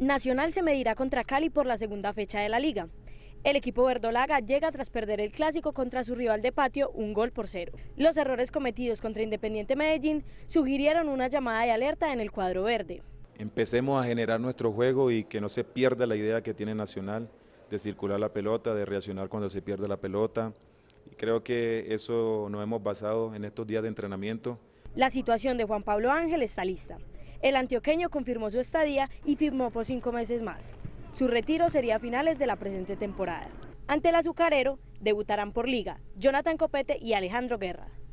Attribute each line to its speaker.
Speaker 1: Nacional se medirá contra Cali por la segunda fecha de la liga. El equipo verdolaga llega tras perder el clásico contra su rival de patio un gol por cero. Los errores cometidos contra Independiente Medellín sugirieron una llamada de alerta en el cuadro verde.
Speaker 2: Empecemos a generar nuestro juego y que no se pierda la idea que tiene Nacional de circular la pelota, de reaccionar cuando se pierde la pelota. Y creo que eso nos hemos basado en estos días de entrenamiento.
Speaker 1: La situación de Juan Pablo Ángel está lista. El antioqueño confirmó su estadía y firmó por cinco meses más. Su retiro sería a finales de la presente temporada. Ante el azucarero, debutarán por liga Jonathan Copete y Alejandro Guerra.